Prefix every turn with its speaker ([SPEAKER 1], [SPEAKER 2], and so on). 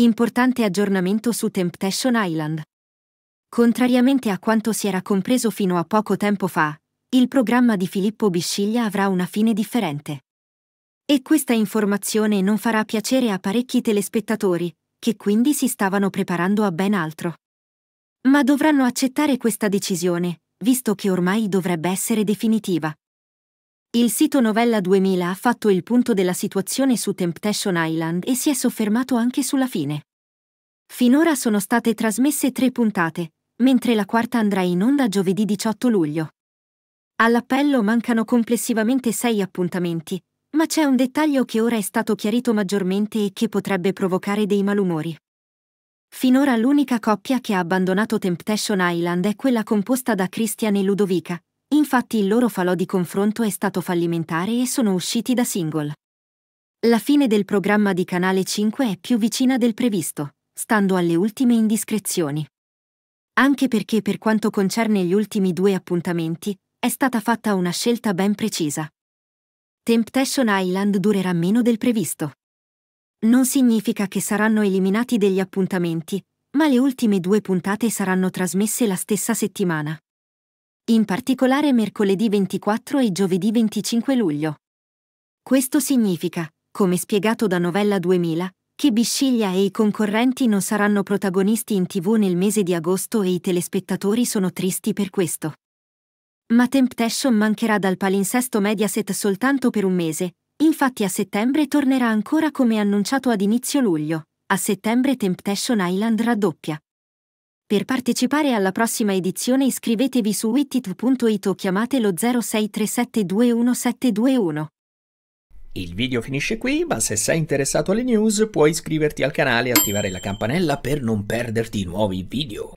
[SPEAKER 1] Importante aggiornamento su Temptation Island. Contrariamente a quanto si era compreso fino a poco tempo fa, il programma di Filippo Bisciglia avrà una fine differente. E questa informazione non farà piacere a parecchi telespettatori, che quindi si stavano preparando a ben altro. Ma dovranno accettare questa decisione, visto che ormai dovrebbe essere definitiva. Il sito Novella 2000 ha fatto il punto della situazione su Temptation Island e si è soffermato anche sulla fine. Finora sono state trasmesse tre puntate, mentre la quarta andrà in onda giovedì 18 luglio. All'appello mancano complessivamente sei appuntamenti, ma c'è un dettaglio che ora è stato chiarito maggiormente e che potrebbe provocare dei malumori. Finora l'unica coppia che ha abbandonato Temptation Island è quella composta da Christian e Ludovica, Infatti il loro falò di confronto è stato fallimentare e sono usciti da single. La fine del programma di Canale 5 è più vicina del previsto, stando alle ultime indiscrezioni. Anche perché per quanto concerne gli ultimi due appuntamenti, è stata fatta una scelta ben precisa. Temptation Island durerà meno del previsto. Non significa che saranno eliminati degli appuntamenti, ma le ultime due puntate saranno trasmesse la stessa settimana in particolare mercoledì 24 e giovedì 25 luglio. Questo significa, come spiegato da Novella 2000, che Bisciglia e i concorrenti non saranno protagonisti in tv nel mese di agosto e i telespettatori sono tristi per questo. Ma Temptation mancherà dal palinsesto Mediaset soltanto per un mese, infatti a settembre tornerà ancora come annunciato ad inizio luglio. A settembre Temptation Island raddoppia, per partecipare alla prossima edizione iscrivetevi su wittit.it o chiamate lo 0637217221. Il video finisce qui, ma se sei interessato alle news puoi iscriverti al canale e attivare la campanella per non perderti nuovi video.